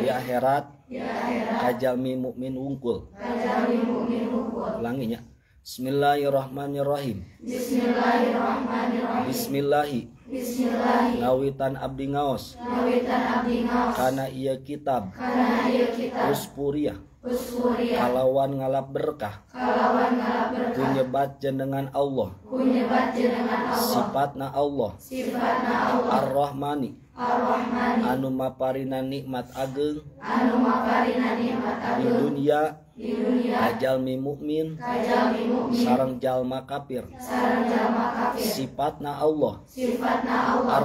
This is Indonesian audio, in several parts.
di akhirat kajami mukmin wungkul ulanginya Bismillahirrahmanirrahim Bismillahirrahmanirrahim Bismillahi Lawitan abdi ngaos Lawitan abdi iya ngaos kitab Kana iya kitab Kalawan ngalap berkah. Kalawan ngalap berkah. Kunyebat jenengan Allah. Kunyebat jenengan Allah. Sifatna Allah. Sifatna Allah. Ar-Rahmani. Ar-Rahmani. Anu maparina nikmat Anu maparina nikmat ageng. Di dunia Kajal mukmin, sarang jalma kafir, sifatna Allah, sifatna Allah,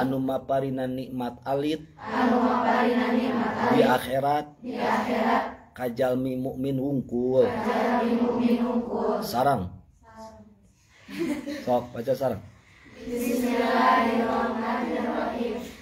anu maparina nikmat alit, anu maparina nikmat alit, di akhirat, di akhirat, unkul, mukmin mukmin sarang, sarang. sok baca sarang. Bismillahirrahmanirrahim.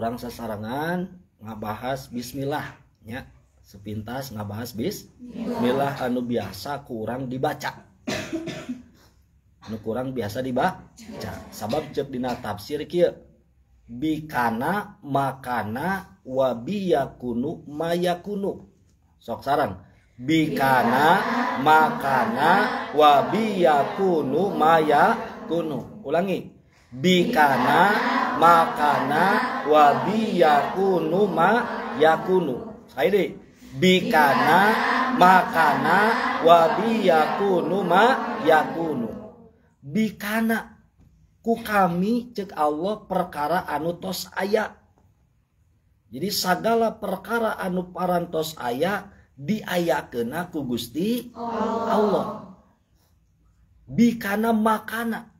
kurang nggak bahas bismillah ya sepintas ngabahas bismillah anu biasa kurang dibaca anu kurang biasa dibaca sabab cek dina tafsir kieu bikana makana wabiyakunu mayakunu sok sarang bikana makana wabiyakunu mayakunu kunu ulangi bikana makana wa bi yakunu ma yakunu. Ayo bikana makana wa bi yakunu ma yakunu. Bikana ku kami cek Allah perkara anu tos aya. Jadi segala perkara anu parantos aya diayakeun ku Gusti Allah. Allah. Bikana makana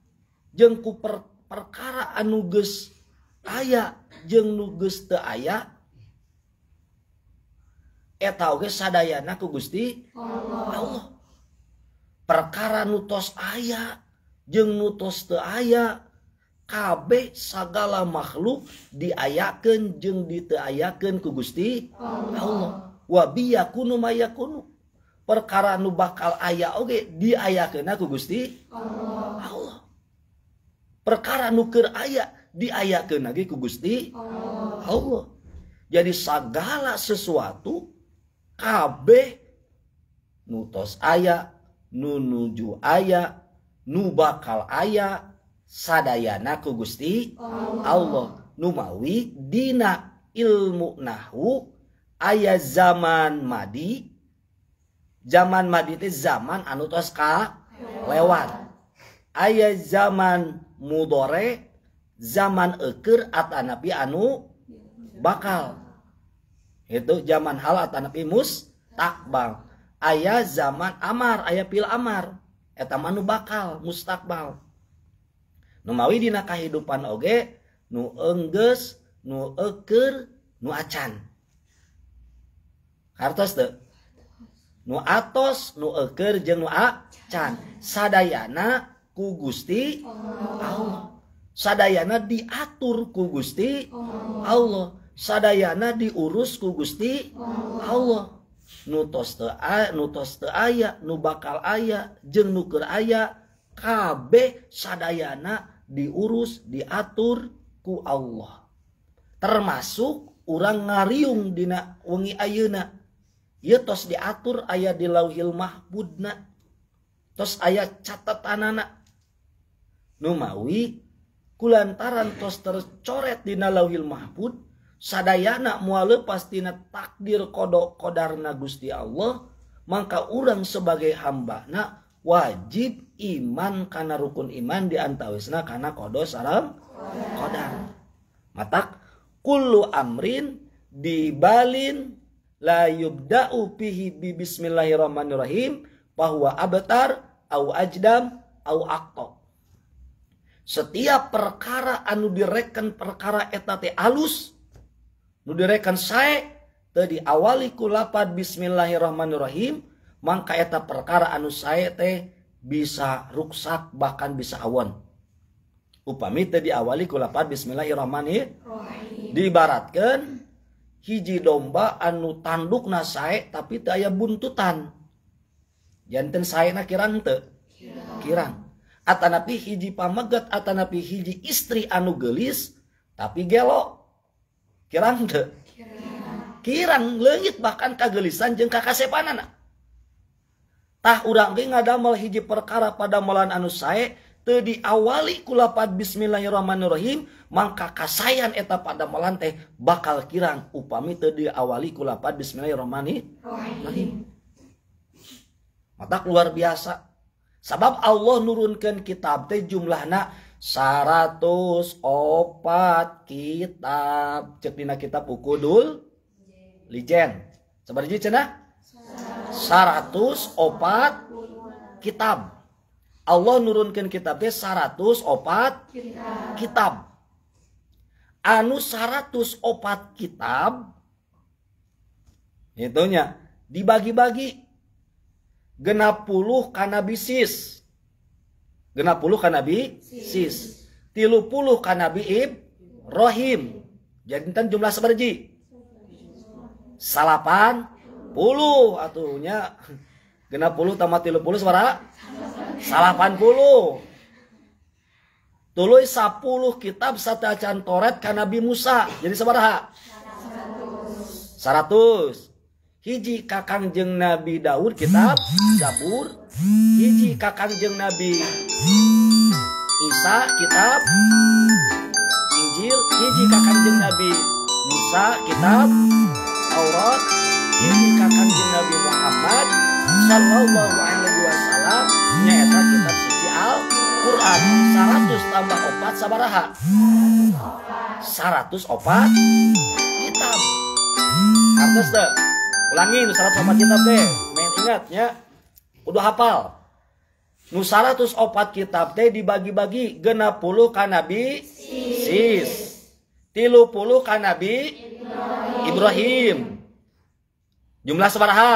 jeung ku per perkara anu geus aya nu ayaku Gusti perkara nuttos aya jeng nuttos te aya KB segala makhluk diyaken jeng ditayakenku Gustiwab perkara nu bakal ayaah Oke diayayaken aku Gusti perkara nuker ayat diayakan lagi ku Gusti Allah. Oh. Allah. Jadi segala sesuatu kabeh nutos aya, nunuju aya, nu bakal aya sadayana ku Gusti oh. Allah. Allah. Numawi dina ilmu nahwu ayat zaman madi zaman madi itu zaman anu tos ka lewat ayat zaman mudore étant zaman eker atu bakal itu zaman halatanpimus takbal ayaah zaman Amar aya pil Amaru bakal mustakbal memawi dina kehidupan oge nuges nu eker nucan hartas the nuos nu eker jeng can sadana kugusti Sadayana diaturku Gusti oh. Allah Sadayana diurusku Gusti oh. Allahnut aya nu bakal aya jen keraya KB Sadayana diurus diaturku Allah termasuk orang ngaium Di uni Ayuna ytos diatur ayah di Laumah Buna tos aya catat tanak Numawiku kulantaran tos tercoret dina lauhil mahfud sadayana mual pasti dina takdir kodok kodarna Gusti Allah maka orang sebagai hamba nak wajib iman karena rukun iman di antawisna karena kodok salam kodar matak kullu amrin dibalin la yubda'u pihi bi bismillahirrahmanirrahim bahwa abtar au ajdam au akok setiap perkara anu direken perkara etate alus nu saya tadi awali kulapat Bismillahirrahmanirrahim maka eta perkara anu saya teh bisa rusak bahkan bisa awon. upami tadi awali kulapat Bismillahirrahmanirrahim diibaratkan hiji domba anu tanduk na saya tapi teh buntutan janten saya na kirang te kirang atanapi hiji pameget atanapi hiji istri anu gelis tapi gelo kirang de kirang lengit bahkan kagelisan jeng kakasepanan tah urang ge ngadamel hiji perkara pada malan anu sae teu diawali ku lapat bismillahirrahmanirrahim mangka kasayan eta pada malan teh bakal kirang upami teu diawali ku lapat bismillahirrahmanirrahim mata luar biasa Sebab Allah nurunkan kitab teh jumlahna 100 opat kitab. Cek dina kitab ukudul lijen. Sabar cenah? 100 opat kitab. Allah nurunkan kitab teh 100 opat kitab. kitab. Anu 100 opat kitab itunya dibagi-bagi genap puluh kanabisis, genap puluh kanabi sis, tilu puluh kanabi ib, rohim jadi jumlah seberji salapan puluh atunya genap puluh tambah tilu puluh suara salapan puluh tului sepuluh kitab satu acan toret kanabi Musa jadi seberapa? seratus hiji kakang jeng Nabi Daud kitab Jabur. hiji kakang jeng Nabi Isa kitab Injil hiji kakang jeng Nabi Musa kitab Taurat hiji kakang jeng Nabi Muhammad Sallallahu Alaihi Wasallam nyata kitab suci Al Quran 100 tambah opat sabaraha 100 opat kitab Artos deh ulangi nusara opat kitab teh main ingatnya udah hafal nusara opat kitab teh dibagi-bagi genap puluh kanabi sis tilu puluh kanabi Ibrahim, Ibrahim. jumlah sebaraha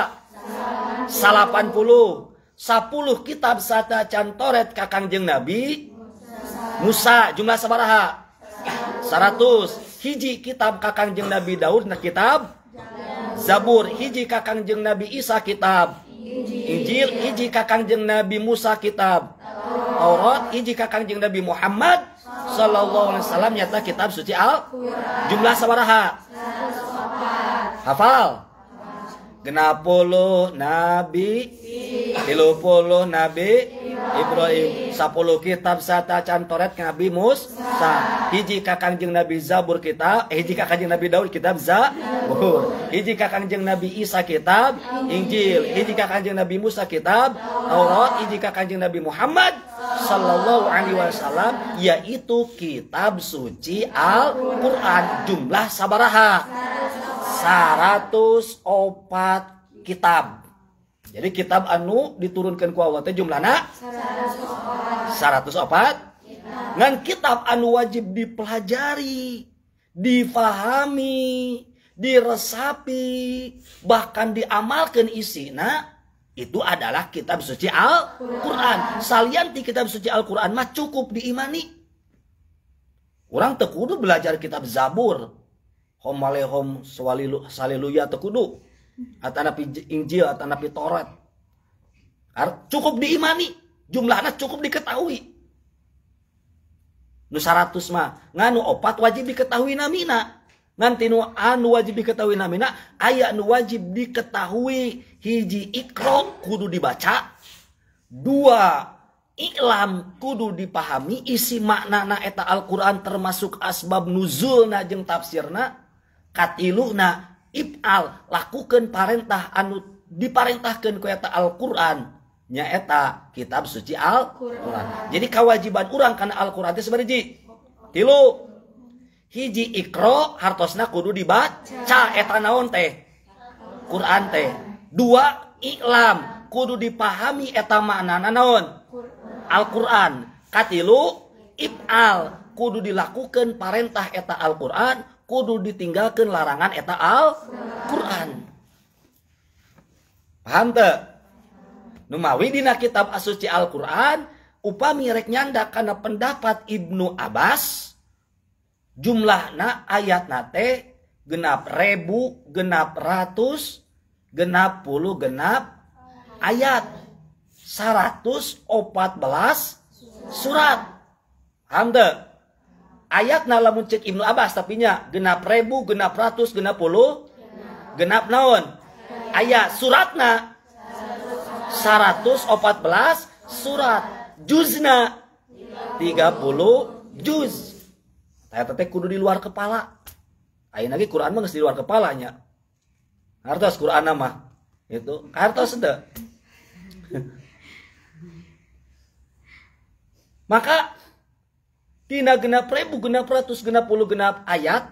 salapan puluh sapuluh kitab sata cantoret kakang jeng nabi Musa jumlah sebaraha 100 hiji kitab kakang jeng nabi Daud nah kitab Zabur hiji jeng Nabi Isa kitab Injil hiji jeng Nabi Musa kitab Taurat hiji jeng Nabi Muhammad Sallallahu Alaihi Wasallam nyata kitab suci Al jumlah sawaraha hafal genap Nabi Isa Tilu puluh Nabi Ibrahim Sepuluh kitab sata cantoret Nabi Musa Hiji jeng Nabi Zabur kitab, eh, Hiji Hiji jeng Nabi Daud kitab Zabur Hiji jeng Nabi Isa kitab Injil Hiji jeng Nabi Musa kitab Taurat Hiji jeng Nabi Muhammad Sallallahu alaihi wasallam Yaitu kitab suci Al-Quran Jumlah sabaraha 104 kitab jadi kitab anu diturunkan ku awal teh jumlahna 104 ngan kitab anu wajib dipelajari difahami diresapi bahkan diamalkan isi Nah, itu adalah kitab suci Al-Quran. Salian di kitab suci Al-Quran mah cukup diimani. Orang tekudu belajar kitab Zabur. Hom malehom saliluya tekudu atanapi Injil atau atanapi Taurat cukup diimani jumlahnya cukup diketahui nu 100 mah nganu opat wajib diketahui namina nanti nu anu wajib diketahui namina ayat nu wajib diketahui hiji ikro kudu dibaca dua Ilam kudu dipahami isi makna na eta Alquran termasuk asbab nuzul najeng tafsirna katiluna ifal lakukan parentah anu diparentahkan kueta Alquran nyaeta kitab suci Alquran jadi kewajiban orang karena Alquran itu sebenarnya tilu hiji ikro hartosna kudu dibaca eta naon teh Quran teh dua iklam kudu dipahami eta maknana naon Alquran katilu ifal kudu dilakukan parentah eta Alquran kudu ditinggalkan larangan eta al Quran paham Numawi dina kitab asuci Al-Quran upami rek nyanda karena pendapat Ibnu Abbas jumlah na ayat nate genap ribu genap ratus genap puluh genap ayat 114 surat. Paham ayatna lamun cek Ibnu Abbas tapi nya genap ribu genap ratus genap puluh genap naon ayat suratna 114 surat juzna 30 juz ayat tetek kudu di luar kepala Ayo lagi Quran mah di luar kepalanya hartos Quran nama itu hartos deh. maka Tina genap ribu, genap ratus, genap puluh, genap ayat.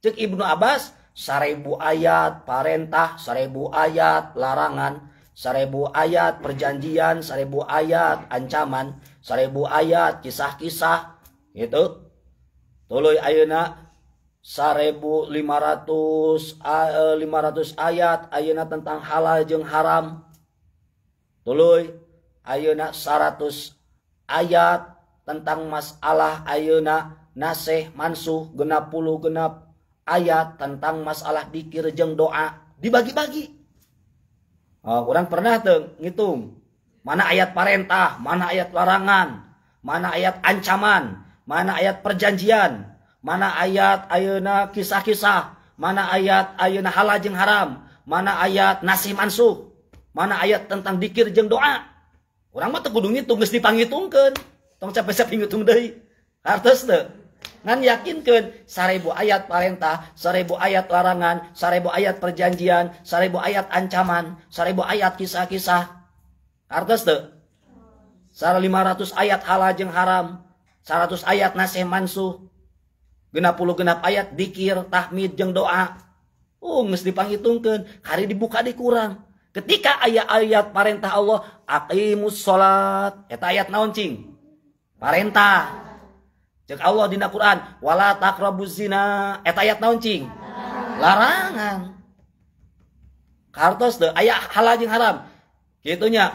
Cek Ibnu Abbas, seribu ayat parentah, seribu ayat larangan, seribu ayat perjanjian, seribu ayat ancaman, seribu ayat kisah-kisah, gitu. Tuluy ayuna, seribu lima ratus e, lima ratus ayat ayuna tentang halal jeng haram. Tuluy ayuna seratus ayat tentang masalah ayeuna naseh mansuh genap puluh genap ayat tentang masalah dikir jeng doa dibagi-bagi orang oh, pernah tuh ngitung mana ayat perintah mana ayat larangan mana ayat ancaman mana ayat perjanjian mana ayat ayeuna kisah-kisah mana ayat ayeuna halal jeng haram mana ayat nasih mansuh mana ayat tentang dikir jeng doa orang mah teu kudu ngitung geus tong capek dari deui hartos teu ngan yakinkan seribu ayat perintah seribu ayat larangan seribu ayat perjanjian seribu ayat ancaman seribu ayat kisah-kisah hartos teu lima 500 ayat halal jeng haram 100 ayat nasih mansuh genap puluh genap ayat dikir tahmid jeng doa uh nges dipangitungkan hari dibuka dikurang ketika ayat-ayat perintah Allah aqimus sholat eta ayat naon cing Parenta, cek Allah dina Quran wala taqrabuz zina eta ayat naon cing larangan kartos de ayat halal jeung haram kitunya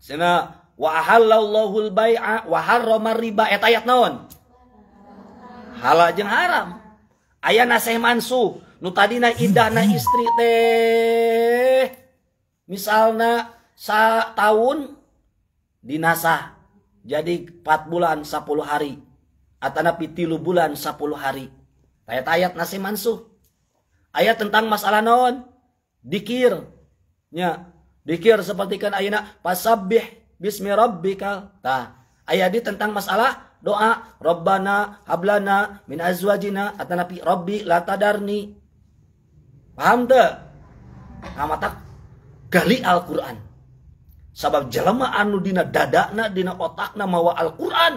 sana wa ahallallahu al-bai'a wa harrama riba eta ayat naon halal jeung haram aya nasih mansuh nu tadina idahna istri teh misalna sa tahun dinasah jadi 4 bulan 10 hari atau napi tilu bulan 10 hari ayat-ayat nasi mansuh ayat tentang masalah non dikir dikir seperti kan ayat pasabih bismi rabbikal ta. ayat di tentang masalah doa Robbana hablana min azwajina napi Robbi latadarni paham teu nah, mata gali Al-Qur'an sabab jelema anu dina dadakna dina otakna mawa Al-Qur'an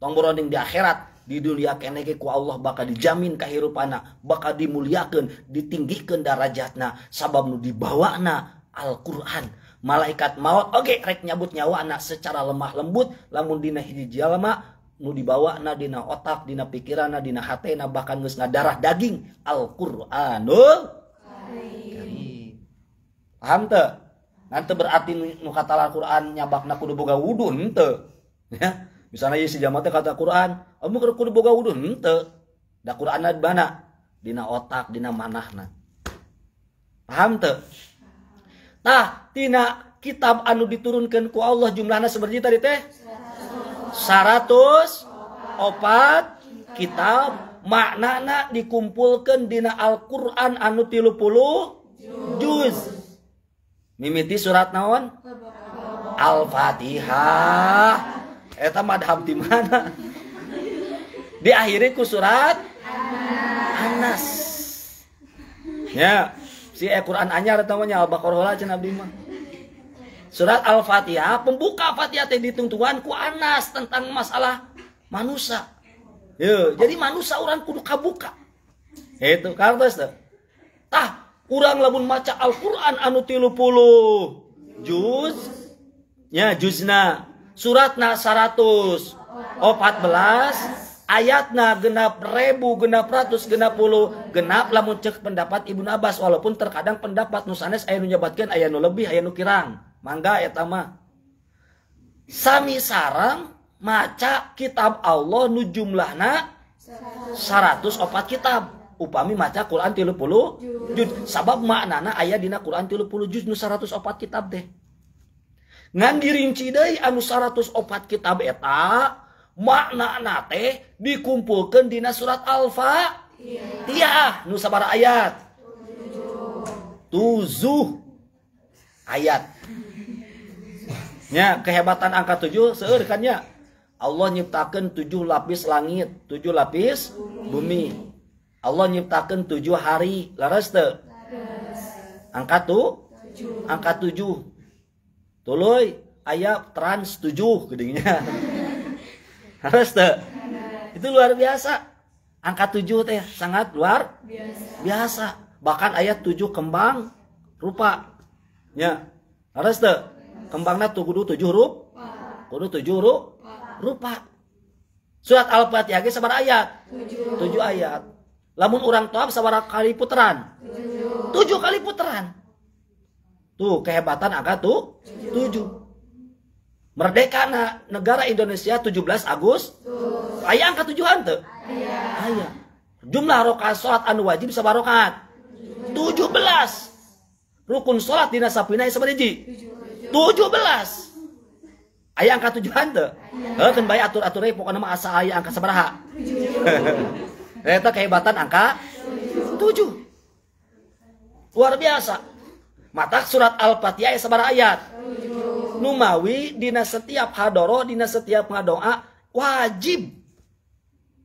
tong boroning di akhirat di dunia keneke ku Allah bakal dijamin kahirupana bakal dimuliakan ditinggikan darajatna sabab nu dibawana Al-Qur'an malaikat maut oke okay, rek nyabut nyawa anak secara lemah lembut lamun dina hiji jalma nu dibawa na dina otak dina pikiran na dina hatena bahkan geus darah daging Al-Qur'anul Karim paham teu nanti berarti nu kata Al-Quran nyabakna kudu boga wudhu ente ya misalnya isi si jamatnya kata Quran kamu kudu kudu boga wudhu ente da Quran ada mana dina otak dina manahna paham te tah tina kitab anu diturunkan ku Allah jumlahnya seperti tadi teh 100 opat kitab maknana dikumpulkan dina Al-Quran anu tilu puluh juz mimiti surat naon Al-fatihah eta madhab di mana diakhiri ku surat Anas ya si Al-Quran eh, anyar namanya Al-Baqarah cenah abdi mah Surat Al-Fatihah pembuka Fatihah teh ditungtuan ku Anas tentang masalah manusia. Yo, jadi manusia orang kudu kabuka. Itu kartos tuh. Tah, orang lamun maca Al-Quran anu tilu puluh juz ya juzna suratna 100 opat belas ayatna genap ribu genap ratus genap puluh genap lamun cek pendapat ibu Nabas walaupun terkadang pendapat nusanes ayat nyebatkan ayah nu lebih ayat nu kirang mangga etama. mah sami sarang maca kitab Allah nu jumlahna 104 kitab upami maca Quran 30 juz. Sabab maknana ayat dina Quran 30 juz nu 104 kitab deh. Ngan dirinci deui anu 104 kitab eta maknana teh dikumpulkan dina surat alfa, Iya, iya nu sabar ayat? 7 ayat. Nya kehebatan angka tujuh seueur kan Allah nyiptakan tujuh lapis langit, tujuh lapis bumi. bumi. Allah nyiptakan tujuh hari laras te angka tuh angka tujuh Tuloy ayat trans tujuh gedenya laras te itu luar biasa angka tujuh teh sangat luar biasa, bahkan ayat tujuh kembang rupa ya. laras te kembangnya tuh kudu tujuh rup kudu tujuh rup rupa surat al-fatihah sabar ayat tujuh ayat Lamun orang toab sabara kali puteran? Tujuh. tujuh kali puteran. Tuh kehebatan agak tuh tujuh. tujuh. Merdeka na, negara Indonesia 17 Agus. Ayah angka tujuh hante. Ayah. Jumlah rokaat sholat anu wajib sabara rokaat? Tujuh belas. Rukun sholat di sama seperti Tujuh belas. Ayah angka tujuh hante. Ayah. Eh, kan bayi atur-aturnya pokoknya nama asa ayah angka seberaha. Eta eh, kehebatan angka 7. Luar biasa. Mata surat Al-Fatihah sabar ayat. Numawi dina setiap hadoro, dina setiap ngadoa wajib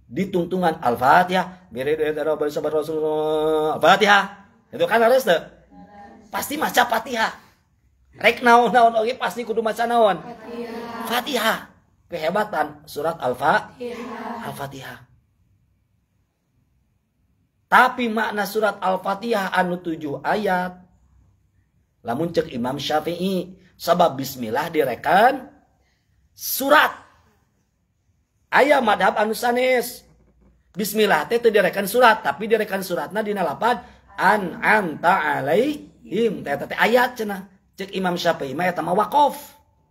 dituntungan Al-Fatihah. Al-Fatihah. Itu kan harus tuh. Pasti maca Fatihah. Rek naon naon oke pasti kudu maca naon. Fatihah. Fatihah. Kehebatan surat Al-Fatihah. Al-Fatihah. Tapi makna surat Al-Fatihah anu tujuh ayat. Lamun cek Imam Syafi'i. Sebab bismillah direkan surat. Ayah madhab anu sanis. Bismillah teh itu direkan surat. Tapi direkan suratna dina lapad. An anta alaihim. Teh teh ayat cenah. Cek Imam Syafi'i mah etama wakof.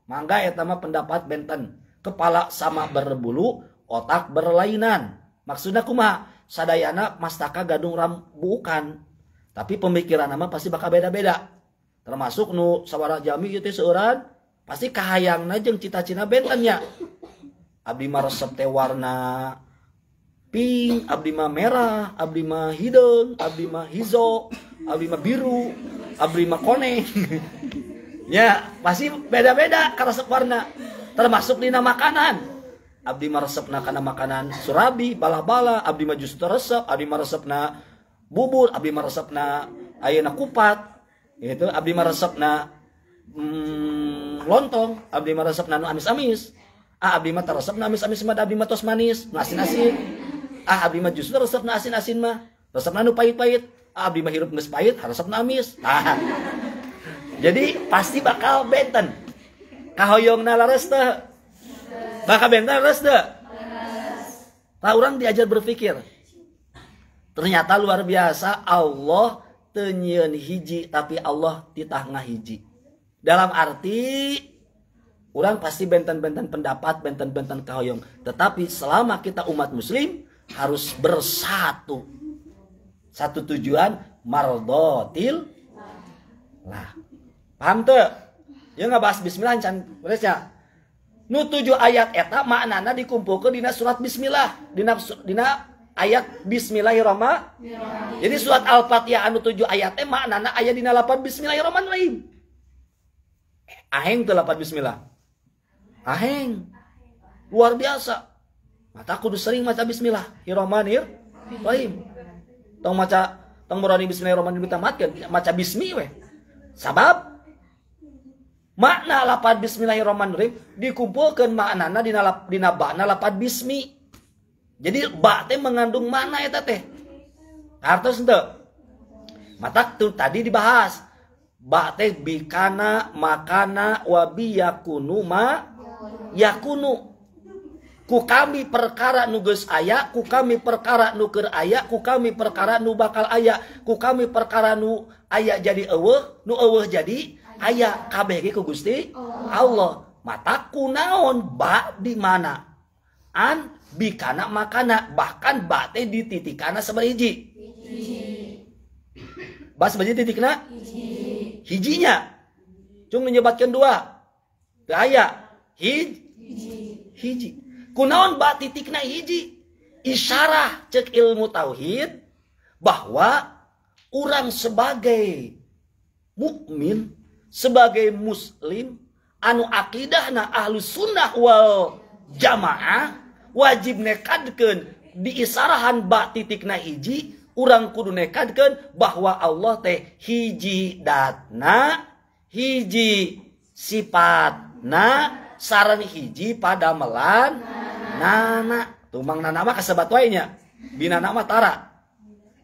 Mangga etama pendapat benten. Kepala sama berbulu, otak berlainan. Maksudnya kumaha? sadayana mastaka gadung rambukan tapi pemikiran nama pasti bakal beda-beda termasuk nu sawara jami itu seorang pasti kahayang najeng cita-cita bentennya abdi mah resep teh warna pink abdi mah merah abdi mah abdi mah hijau abdi mah biru abdi mah koneng ya pasti beda-beda karena warna termasuk dina makanan Abdi na karena makanan surabi bala-bala Abdi maju resep Abdi na bubur Abdi na ayana kupat itu Abdi meresep mm, lontong Abdi maresepna nu amis-amis ah Abdi mah na amis-amis mah Abdi mah tos manis asin-asin ah Abdi mah justru na asin-asin mah resep na nu pahit-pahit ah Abdi mah hirup geus pahit resep amis nah jadi pasti bakal benten kahoyong laras teh maka nah, bentar leres deh. Nah, orang diajar berpikir. Ternyata luar biasa Allah tenyen hiji tapi Allah di tengah hiji. Dalam arti orang pasti benten-benten pendapat, benten-benten kahoyong. Tetapi selama kita umat muslim harus bersatu. Satu tujuan mardotil. Nah, paham tuh? Ya nggak bahas bismillah can ya? nu tujuh ayat eta maknana dikumpulkan dina surat bismillah dina dina ayat bismillahirrahmanirrahim jadi surat al-fatihah anu tujuh ayat maknana ayat dina lapan bismillahirrahmanirrahim aheng tuh lapan bismillah aheng luar biasa mata kudu sering maca bismillahirrahmanirrahim tong maca tong berani bismillahirrahmanirrahim kita matkan maca bismi weh sabab makna lapat bismillahirrahmanirrahim dikumpulkan maknana dina lap, dina bakna lapad bismi jadi bate mengandung makna eta teh hartos ente mata tuh tadi dibahas bak bikana makana wabi yakunu ma yakunu ku kami perkara nugas ayak ku kami perkara nuker ayak ku kami perkara nubakal ayak ku kami perkara nu ayak jadi eweh nu eweh jadi Aya KBG ke Gusti oh. Allah mataku naon bak di mana an bikana makanan bahkan bate di titik karena hiji. bas berarti titik na hijinya cuma menyebabkan dua daya hij hiji kunaon bak titik na hiji isyarah cek ilmu tauhid bahwa orang sebagai mukmin sebagai muslim anu akidahna ahlu sunnah wal jamaah wajib nekadkan di isarahan bak titik na hiji orang kudu nekadkan bahwa Allah teh hiji datna hiji sifatna saran hiji pada melan nana tumang nana mah kasebat wainya bina nama tara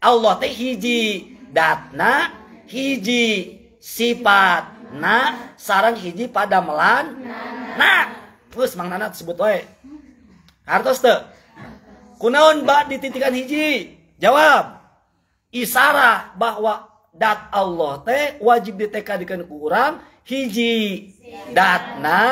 Allah teh hiji datna hiji sifat nah sarang hiji pada melan nah terus mang nana sebut wae hartos teu kunaon dititikan hiji jawab isarah bahwa dat Allah teh wajib ditekadikan dengan urang hiji datna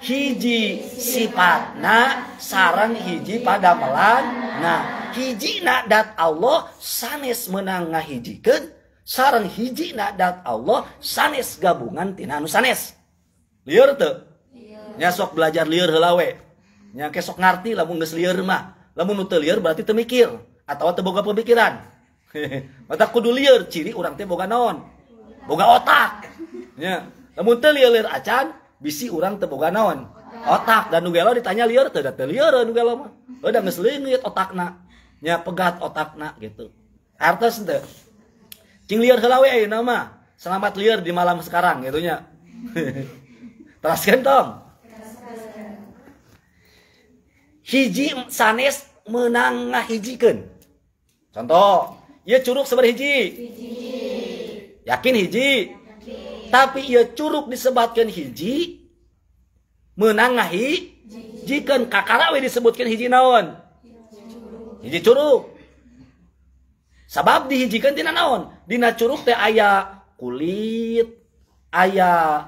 hiji sifatna sarang hiji pada melan nah hiji nak dat Allah sanes menang ngahijikeun saran hiji dat Allah sanes gabungan tina anu sanes liur tuh nyasok belajar liur helawe yang kesok ngerti lamun nges liur mah lamun nu liur berarti temikir, atau teboga pemikiran mata kudu liur ciri orang teh boga naon boga otak ya, lamun teu liur, liur acan bisi orang teu boga naon otak dan nugelo ditanya liur teu da teu liur nugelo mah udah geus leungit otakna nya pegat otakna gitu hartos teu Cing liar Helawe we nama Selamat liar di malam sekarang gitu nya. Teraskeun Hiji sanes menang ngahijikeun. Contoh, ia curuk sebar hiji. Yakin hiji. Tapi ia curuk disebutkan hiji menang ngahi kakarawe kakara disebutkan hiji naon? Hiji curuk. Sebab dihijikan tina naon? Dina Curug teh aya kulit aya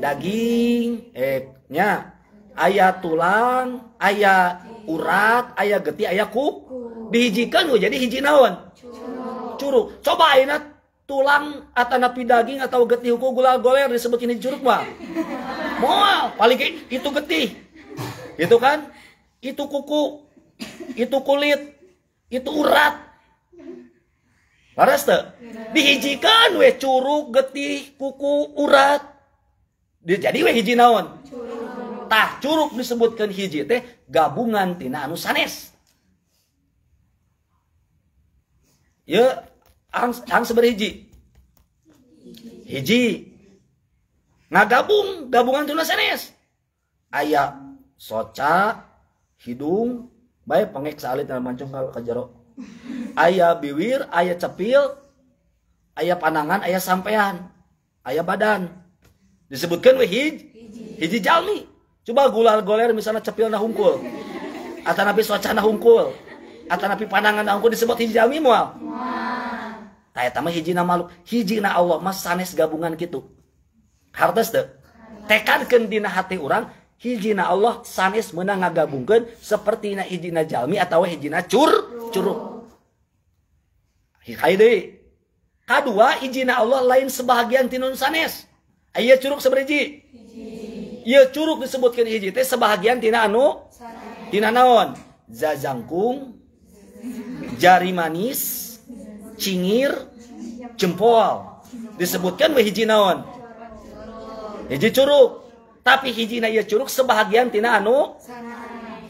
daging ehnya ayah tulang ayah urat ayah geti ayahku dihijikan gue jadi hiji naon curug coba ayat tulang atau napi daging atau getih hukum gula goler disebut ini curug mah moal paling itu getih gitu kan itu kuku itu kulit itu urat Laras teh? Dihijikan we curug, getih, kuku, urat. Jadi we hiji naon? Tah curug disebutkan hiji teh gabungan tina anu sanes. Ya, ang, ang Hiji. Nah gabung, gabungan tina sanes. Ayak soca, hidung, baik pengek salit dan mancung ke jero ayah biwir ayah cepil ayah panangan ayah sampean ayah badan disebutkan we hij hiji jalmi coba gula goler misalnya cepil nah hungkul atau nabi swacana hungkul atau nabi panangan na hungkul disebut hiji jalmi mual Taya tamu hiji na maluk. hiji na Allah mas sanes gabungan gitu hartas deh Tekankan dina hati orang hijina Allah sanes menang ngagabungkan seperti na hijina jalmi atau hijina cur curug. Hikai k Kadua ijina Allah lain sebahagian tinun sanes. ayah curug saberiji? Ieu iya curug disebutkan hiji teh sebahagian tina anu tina naon? Zazangkung, jari manis, cingir, jempol. Disebutkan hiji naon? Hiji curug. Tapi hijina ia curug sebahagian tina anu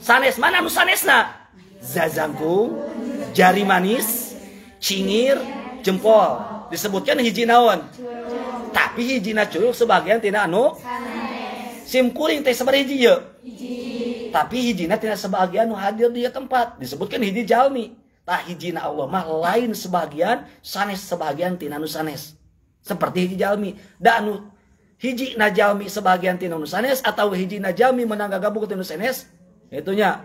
sanes. Mana anu zazangku, jari manis, cingir, jempol. Disebutkan hiji naon. Tapi hiji curug sebagian tina anu Simkuring teh sabar hiji ye. Tapi hijina tidak sebagian anu hadir di tempat. Disebutkan hiji jalmi. hiji hijina Allah mah lain sebagian sanes sebagian tina anu sanes. Seperti hiji jalmi. Da anu hiji jalmi sebagian tina anu sanes atau hiji najalmi menangga gabung tina sanes. Itunya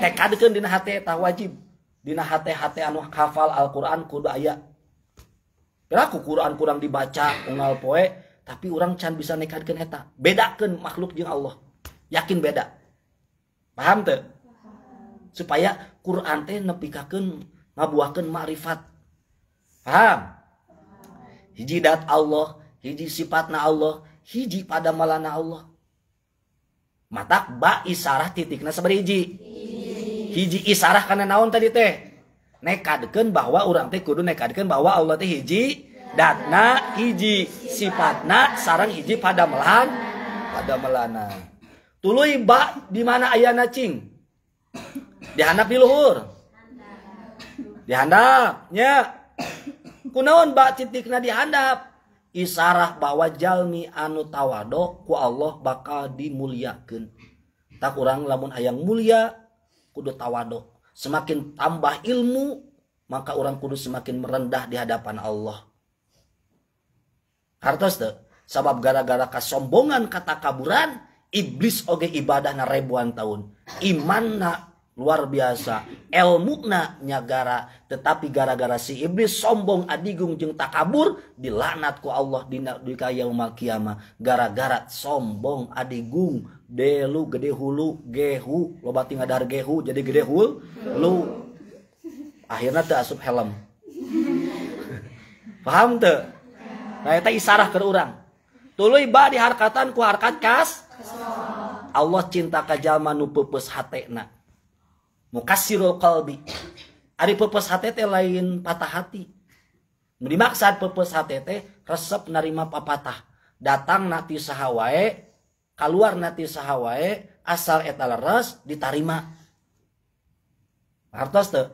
tekadkeun dina hate tah wajib dina hate-hate anu hafal Al-Qur'an kudu aya Piraku ya, Quran kurang dibaca ungal poe tapi orang can bisa nekadkeun eta bedakan makhluk jeung Allah yakin beda paham teu supaya Quran teh nepikakeun ngabuahkeun marifat paham hiji dat Allah hiji sifatna Allah hiji pada malana Allah mata ba isyarah titikna hiji hiji isarah karena naon tadi teh nekadken bahwa orang teh kudu nekadkan bahwa Allah teh hiji datna hiji sifatna sarang hiji pada melahan pada melana Tului bak di mana ayah ayana cing dihandap di luhur ya kunaon bak titikna handap isarah bahwa jalmi anu tawado ku Allah bakal dimuliakan tak kurang lamun ayang mulia kudu tawaduk. Semakin tambah ilmu, maka orang kudu semakin merendah di hadapan Allah. Hartos tuh, Sebab gara-gara kesombongan kata kaburan, iblis oge ibadah na ribuan tahun. Iman na luar biasa elmuna nyagara tetapi gara-gara si iblis sombong adigung jeng takabur dilaknat ku Allah di yaumil kiamah gara-gara sombong adigung delu gede hulu gehu lo tinggal ngadar gehu jadi gede hul lu akhirnya tuh asup helm paham tuh nah eta isarah ke orang tuluy ba diharkatan ku harkat kas Allah cinta ka jalma nu hatena mukasirul qalbi ari pepes hati teh lain patah hati dimaksud pepes hati teh resep narima papatah datang nati sahawae keluar nati sahawae asal etaleras ditarima hartos teh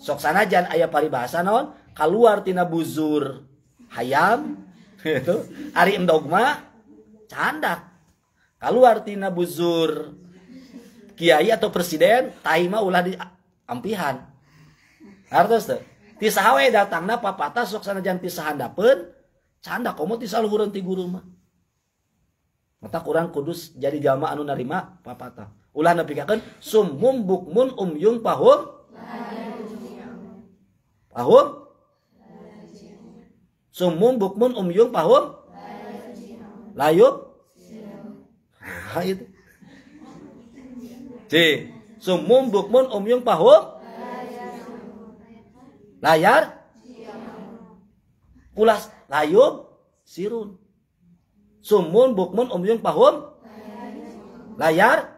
sok sanajan pari paribahasa non. keluar tina buzur hayam itu ari endogma candak keluar tina buzur Kiai atau presiden taima ulah di ampihan harus tuh tisahawe datang napa papata sok sana jangan pisahan dapen canda komo tisal huran ti guru mah mata kurang kudus jadi jama anu narima papata ulah nepikakan sumum bukmun umyung pahum pahum sumum bukmun umyung pahum layup Nah, itu D. Sumum bukmun umyung pahum. Layar. Pulas layub sirun. Sumun bukmun umyung pahum. Layar.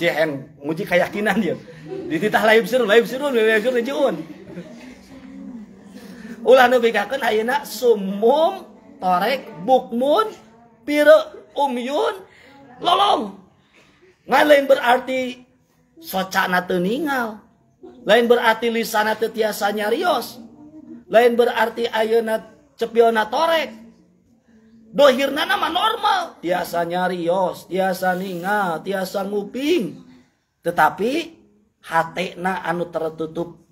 Jehen nguji keyakinan dia. Dititah layub sirun, layub sirun, layub sirun, jiun. Ulah nu bikakeun ayeuna sumum torek bukmun piru umyun lolong Nga lain berarti socana teningal. Lain berarti lisana tetiasa nyarios. Lain berarti ayana cepiona torek. Dohirna nama normal. Tiasa nyarios, tiasa ningal, tiasa nguping. Tetapi hatena anu tertutup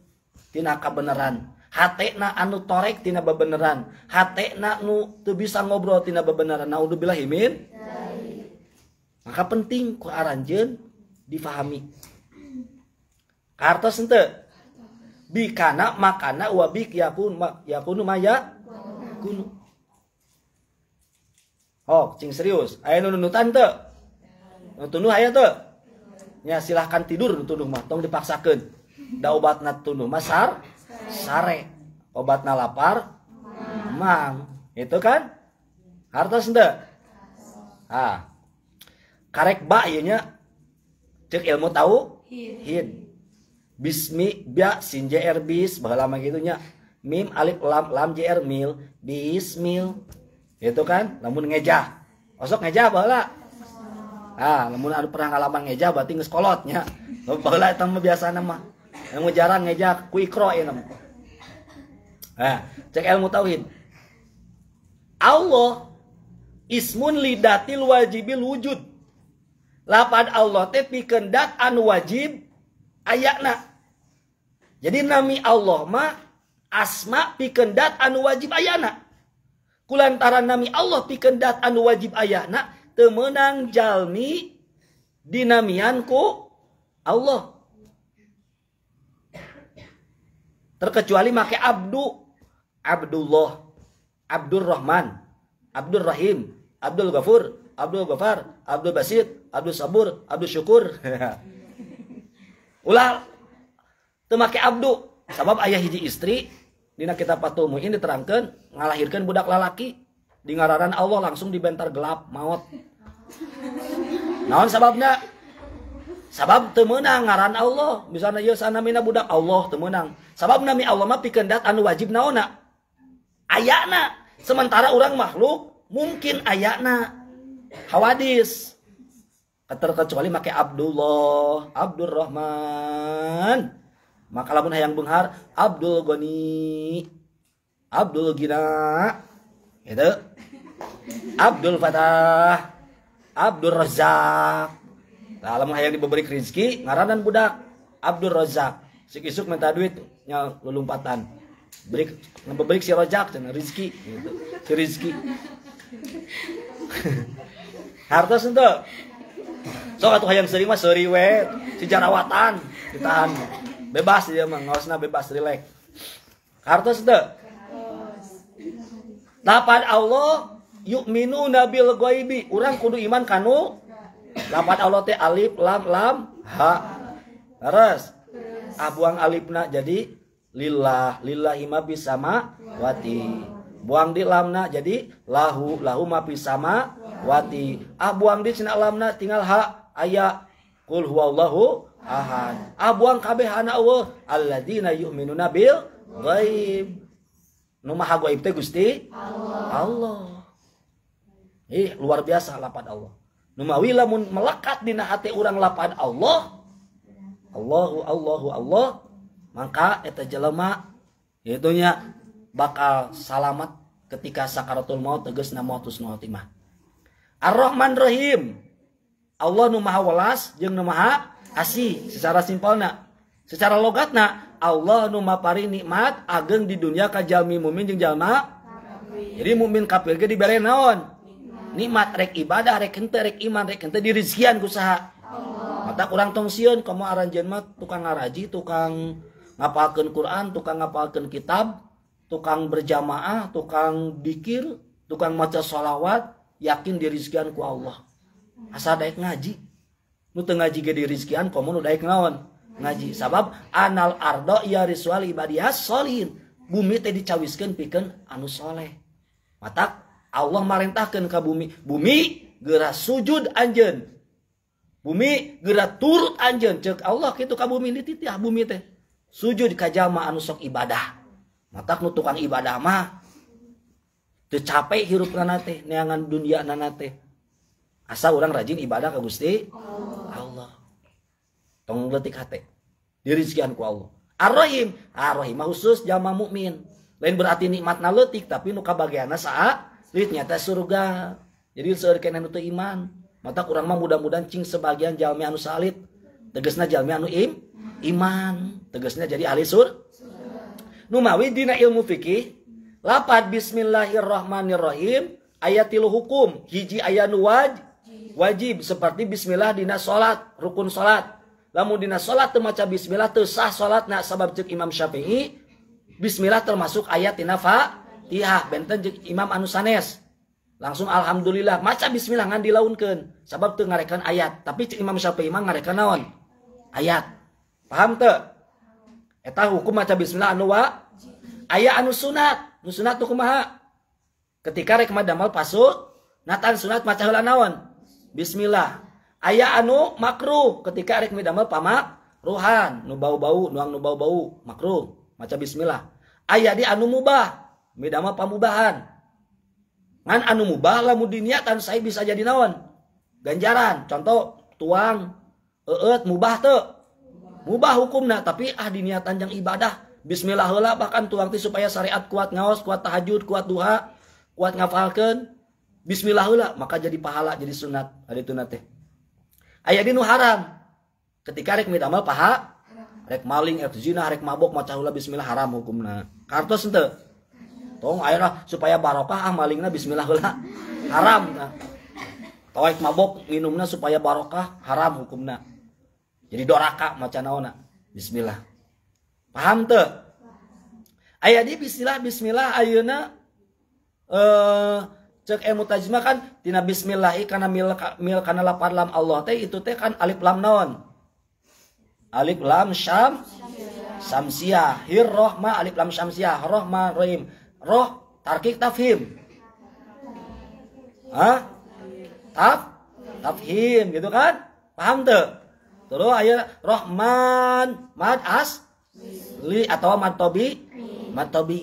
tina kebenaran. Hatena anu torek tina bebeneran. Hatena nu tuh bisa ngobrol tina bebeneran. Naudzubillah min. Ya maka penting ku aranjen difahami kartos ente bikana makana wabik yakun mak yakunu maya kunu oh cing serius ayo nunu te nutunuh ayo te ya silahkan tidur nutunuh mah tong dipaksakan da obat natunuh masar sare obat lapar, mang itu kan harta senda ah karek ba iya nya cek ilmu tahu hin bismi bia sin jr bis gitu gitunya mim alif lam lam jr mil mil itu kan namun ngeja osok ngeja bahala ah namun ada anu pernah ngalaman ngeja berarti ngeskolotnya bahala itu mah biasa nama yang jarang ngeja kui ya nama nah, cek ilmu tauhid Allah ismun lidatil wajibil wujud lapan Allah teh pikendak anu wajib ayakna jadi nami Allah mah asma pikendat anu wajib ayana kulantaran nami Allah pikendat anu wajib ayana temenang jalmi dinamianku Allah terkecuali make abdu Abdullah Abdurrahman Abdurrahim Abdul Ghafur Abdul Ghafar, Abdul Basit, Abdul Sabur, Abdul Syukur. Ulah temake Abdul, sabab ayah hiji istri Dina kita patumu ini diterangkan ngalahirkan budak lalaki di ngararan Allah langsung dibentar gelap maut. Naon sababnya? Sabab temenang ngaran Allah. Misalnya ya mina budak Allah temenang. Sabab nami Allah mah pikendat anu wajib naona. ayakna, Sementara orang makhluk mungkin ayakna hawadis terkecuali make Abdullah Rahman, maka lamun hayang benghar Abdul Goni Abdul Gina itu Abdul Fatah Abdul Razak nah, lamun hayang diberi rezeki dan budak Abdul Razak isuk minta duit nya lelumpatan beri ngebeberik si Razak cenah rezeki gitu si rezeki harta sente so atuh hayang sering mah seuri we sejarawatan ditahan bebas dia mah ngaosna bebas rilek harta sente lapan nah, Allah yuk minu nabil goibi orang kudu iman kanu lapan Allah teh alif lam lam ha terus abuang alifna jadi lillah lillah ima ma wati buang di lamna jadi lahu lahu mapi sama wati ah buang di sini lamna tinggal ha ayah kul huwallahu ahad ah buang kabeh hana Allah alladzina yu'minuna bil ghaib nu maha gaib teh Gusti Allah ih luar biasa lapan Allah nu mawi lamun melekat dina hati urang lapan Allah Allahu Allahu Allah maka eta jelema yaitunya bakal salamat ketika sakaratul maut tegas nama husnul khotimah. Ar-Rahman Rahim. Allah nu maha welas jeung nu maha asih secara simpelna. Secara logatna Allah nu mapari nikmat ageng di dunia ka jalmi mukmin jeung jalma. Jadi mukmin kafir ge dibere naon? Nikmat rek ibadah rek henteu rek iman rek henteu di ku saha. Mata kurang tong sieun komo aranjeun tukang ngaraji, tukang ngapalkeun Quran, tukang ngapalkeun kitab, tukang berjamaah, tukang dikir, tukang maca sholawat, yakin dirizkian ku Allah. Asal daik ngaji. Nu teu ngaji ge dirizkian, komo nu daik naon? Ngaji. Sabab anal ardo ya riswal ibadiah solin Bumi teh dicawiskan pikeun anu soleh. Matak Allah marintahkan ke bumi. Bumi gerak sujud anjen. Bumi gerak turut anjen. Cek Allah gitu ke bumi ini titiah bumi teh. Sujud kajama jama anu sok ibadah mata nu tukang ibadah mah teu capek hirup nanate neangan dunia nanate asa orang rajin ibadah ke Gusti Allah tong letik diri sekian ku Allah Ar-Rahim Ar-Rahim khusus jama mukmin lain berarti nikmatna letik tapi nu kabagianna saat lihat nyata surga jadi seueur kena nu iman mata kurang mah mudah-mudahan cing sebagian jalmi anu salit tegasnya jalmi anu im iman tegasnya jadi ahli sur Numawi dina ilmu fikih lapat bismillahirrahmanirrahim ayatilu hukum hiji ayat waj wajib seperti bismillah dina salat rukun salat lamun dina salat teu bismillah teu sah na sabab cek Imam Syafi'i bismillah termasuk ayat dina Fatihah benten cek Imam anu sanes langsung alhamdulillah maca bismillah ngan dilaunkeun sabab teu ngarekan ayat tapi cek Imam Syafi'i mah ngarekan naon ayat paham teu eta hukum macam bismillah anu wa aya anu sunat nu sunat kumaha ketika rek madamal pasut, natan sunat maca heula naon bismillah aya anu makruh ketika rek madamal pamak ruhan nu bau-bau nuang nu bau-bau makruh maca bismillah aya di anu mubah midamel pamubahan ngan anu mubah lamun diniatan saya bisa jadi naon ganjaran contoh tuang eet mubah tuh, mubah hukumna tapi ah diniatan yang ibadah Bismillah bahkan bahkan tuangti supaya syariat kuat ngawas kuat tahajud, kuat duha, kuat ngafalkan. Bismillah maka jadi pahala, jadi sunat. Hari itu nate. Ayat ini haram. Ketika rek mal paha, rek maling, rek zina, rek mabok macam bismillah haram hukumna. Kartos ente. Tong ayolah supaya barokah ah malingna bismillah Haram. Nah. Toek mabok minumnya supaya barokah haram hukumna. Jadi doraka maca Bismillah paham te ayah di bismillah bismillah ayuna eh cek emu kan tina bismillah karena mil, mil karena lapan lam Allah teh itu teh kan alif lam naon alif lam syam samsiah hir rohma alif lam syamsiah rohma rohim roh tarkik tafhim Hah? Taf? Tafhim gitu kan? Paham tuh? Terus ayat rohman Mad As li atau matobi matobi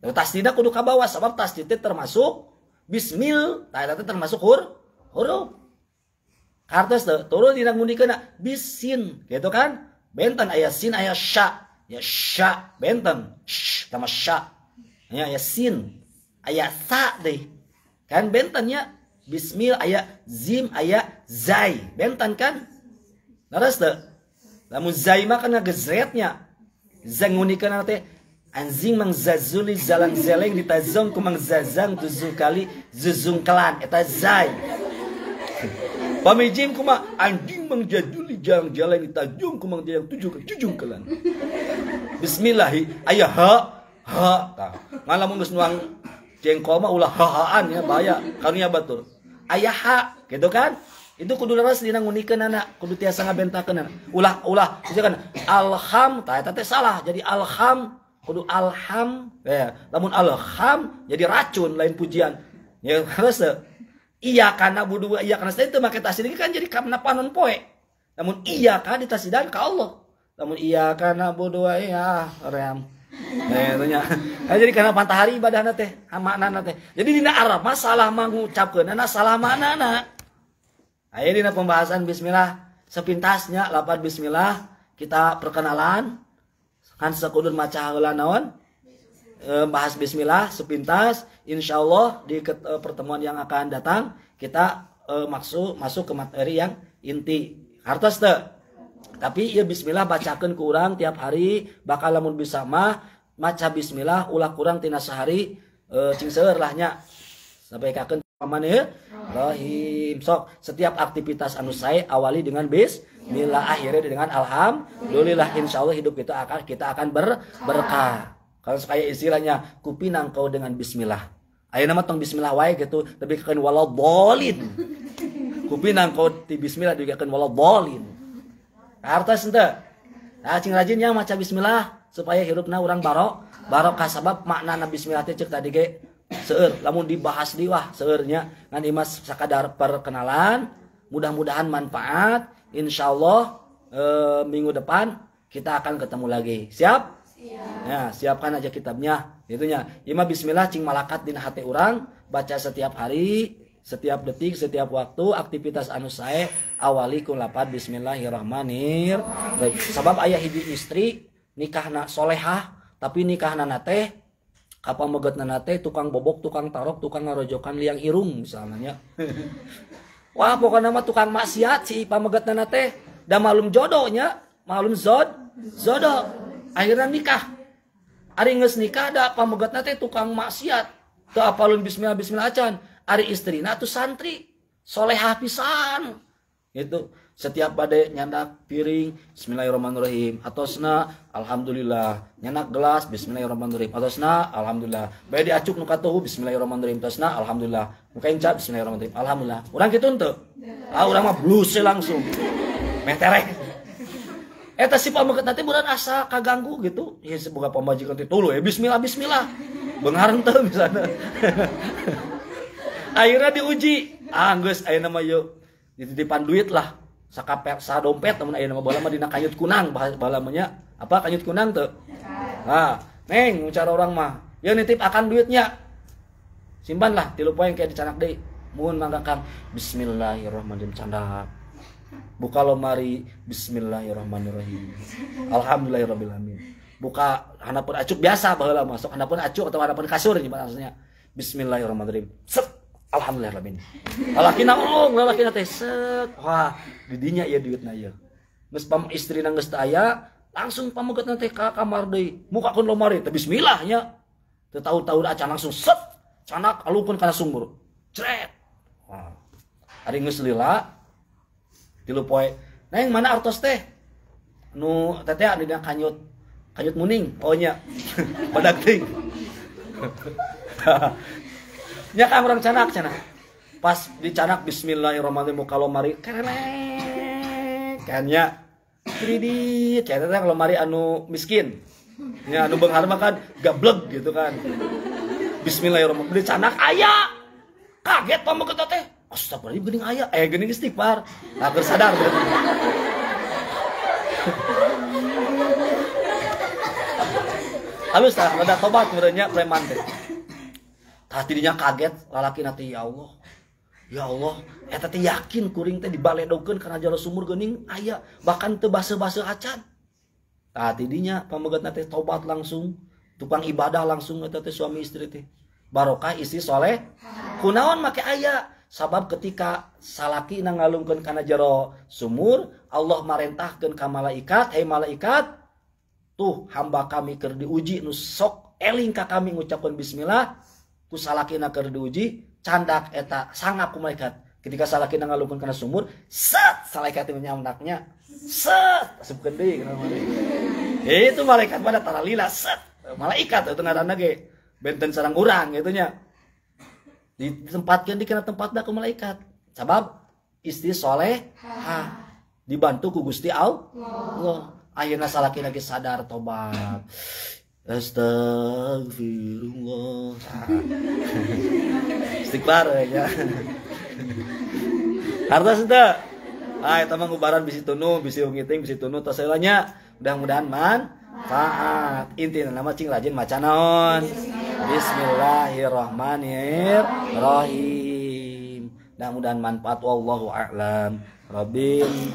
tasdidna kudu ka bawah sebab tasdid termasuk bismil tah itu termasuk hur huruf kartos tuh turun dina kena bisin gitu kan benten ayah sin ayah sya ya sya benten sh sama sya ya aya sin ayah sa deh kan bentennya bismil ayah zim ayah zai benten kan naras tuh Lamun zaima kana gezretnya. Zangunikeun teh anjing mang zazuli zalang zeleng ditazong ku mang zazang tujuh kali kelan eta zai. Pamijim kuma anjing mang jaduli jalang jalan ditajung ku mang jalang tujuh kelan. Bismillahi ayo ha ha. Nah, ngalamun geus nuang cengkoma ulah ha-haan ya bahaya karunya batur. Ayah ha gitu kan? itu kudu leres dina ngunikeun anak kudu tiasa ngabentakeun ulah ulah misalkan alham tah eta salah jadi alham kudu alham ya lamun alham jadi racun lain pujian ya leres iya karena budu iya karena itu make tasdid kan jadi karena panon poe namun iya kan ditasidan ka Allah namun iya karena budu iya rem Nah, ya, tanya. Nah, jadi karena pantahari ibadah teh, makna teh. Jadi dina Arab masalah mengucapkan, nah salah mana anak akhirnya pembahasan bismillah sepintasnya lapan bismillah kita perkenalan kan sekudur maca heula naon eh, bahas bismillah sepintas insyaallah di eh, pertemuan yang akan datang kita e, masuk ke materi yang inti hartos teh tapi ya bismillah bacakan kurang tiap hari bakal lamun bisa mah maca bismillah ulah kurang tina sehari e, cing lahnya sampai kaken ya, Rahim. Sok, setiap aktivitas anu saya awali dengan bis Mila akhirnya dengan alhamdulillah Insyaallah hidup kita akan kita akan ber, berkah. Kalau supaya istilahnya kupinang kau dengan bismillah. Ayo nama tong bismillah wae gitu, tapi kan walau bolin. Kupinang kau di bismillah juga kan walau bolin. Harta sente. Nah, cing rajin yang macam bismillah supaya hidupnya orang barok barokah kasabab makna bismillah cek tadi ge seur lamun dibahas diwah seurnya ngan imas sekadar perkenalan mudah-mudahan manfaat insyaallah e, minggu depan kita akan ketemu lagi siap siap ya siapkan aja kitabnya itunya ima bismillah cing malakat dina hati orang baca setiap hari setiap detik, setiap waktu aktivitas anu saya, awali ku bismillahirrahmanir, bismillahirrahmanirrahim. Sabab ayah hiji istri nikahna solehah tapi nikahna teh apa megat nanate tukang bobok tukang tarok tukang ngarojokan liang irung misalnya wah pokoknya mah tukang maksiat si megat nanate dan malum jodohnya malum zod zodoh akhirnya nikah Ari nges nikah ada megat nate tukang maksiat tuh apalun bismillah bismillah acan Ari istri nah tuh santri soleh pisan gitu setiap badai nyandak piring Bismillahirrahmanirrahim sena Alhamdulillah nyanak gelas Bismillahirrahmanirrahim sena Alhamdulillah bayi diacuk nuka tuhu Bismillahirrahmanirrahim sena Alhamdulillah muka incap Bismillahirrahmanirrahim Alhamdulillah orang gitu ente ah orang mah bluse langsung meterek Eta eh, si pameket nanti bulan asa kaganggu gitu. Ya sebuah pamajikan itu dulu ya. Eh, bismillah, bismillah. Bengar ente misalnya. Akhirnya diuji. Ah, nges ayo nama yuk. Dititipan duit lah sakapel sa dompet namun ayah nama bala mah dina kanyut kunang bala bala apa kanyut kunang tuh nah. nah neng cara orang mah ya nitip akan duitnya simpanlah tilu poin kayak dicanak deh mohon mangga kang bismillahirrahmanirrahim candak buka lemari bismillahirrahmanirrahim alhamdulillahirrahmanirrahim buka handapun acuk biasa bahwa masuk handapun acuk atau handapun kasur nih maksudnya bismillahirrahmanirrahim Sep. Alhamdulillah Rabin lalaki na lalaki na teh se, wah didinya ya duit na iya pam istri na nges aya langsung pamegat na teh ka kamar deui muka kun lomari teh bismillah nya teu tahu-tahu acan langsung set canak alukun kana sumur cret wah ari nges lila tilu poe nah yang mana artos teh nu teteh ada kanyut kanyut muning ohnya pedaging. ting nya kan orang canak canak. pas di canak bismillahirrahmanirrahim kalau mari kerelek kanya kredit cerita kalau mari anu miskin ya anu benghar kan gablek gitu kan bismillahirrahmanirrahim di canak ayah, kaget pamu kita teh astagfirullah gening ayah eh gening istighfar agar nah, sadar gitu. halus lah ada tobat murahnya preman deh. Tadinya kaget lalaki nanti ya Allah ya Allah eh tadi yakin kuring teh dibaledokeun karena jalo sumur gening ayah bahkan teu basa-basa acan nah tadinya pamegatna nanti tobat langsung tukang ibadah langsung nanti suami istri teh barokah istri soleh kunaon make ayah, sabab ketika salaki ngalungkeun kana jero sumur Allah marentahkeun ka malaikat hei malaikat tuh hamba kami keur diuji nu sok eling ka kami ngucapkeun bismillah ku salakina keur diuji candak eta sangat aku malaikat ketika salakina ngalungkeun kana sumur set salaikat menyamdaknya set asupkeun deui itu malaikat pada tara lila set malaikat itu ngaranna ge benten sarang urang gitu nya ditempatkan di kena tempatnya ke malaikat sabab istri soleh ha. dibantu ku Gusti Allah akhirnya salaki lagi sadar tobat Astagfirullah. Istighfar ya. Harta sudah. Ah, eta mah ngubaran bisi tunu, bisi ungiting, bisi tunu tos Mudah-mudahan man faat. Inti nama cing rajin maca naon. Bismillahirrahmanirrahim. Mudah-mudahan manfaat wallahu a'lam. Rabbim